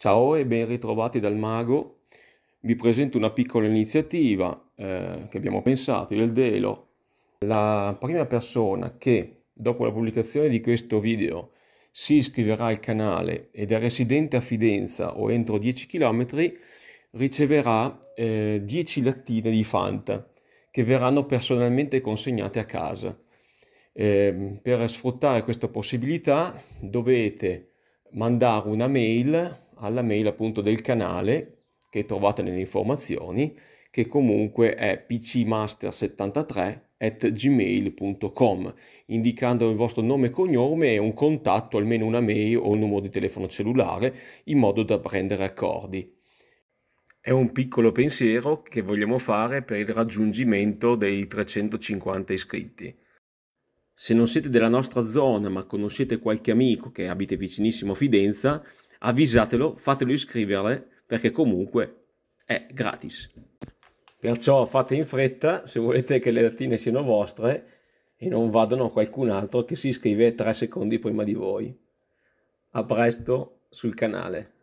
Ciao e ben ritrovati dal Mago. Vi presento una piccola iniziativa eh, che abbiamo pensato io e il Delo. La prima persona che dopo la pubblicazione di questo video si iscriverà al canale ed è residente a Fidenza o entro 10 km riceverà eh, 10 lattine di Fanta che verranno personalmente consegnate a casa. Eh, per sfruttare questa possibilità dovete mandare una mail alla mail appunto del canale che trovate nelle informazioni che comunque è pcmaster73 at gmail.com indicando il vostro nome e cognome e un contatto, almeno una mail o un numero di telefono cellulare in modo da prendere accordi. È un piccolo pensiero che vogliamo fare per il raggiungimento dei 350 iscritti. Se non siete della nostra zona ma conoscete qualche amico che abite vicinissimo a Fidenza, avvisatelo, fatelo iscriverle perché comunque è gratis. Perciò fate in fretta se volete che le lattine siano vostre e non vadano a qualcun altro che si iscrive tre secondi prima di voi. A presto sul canale.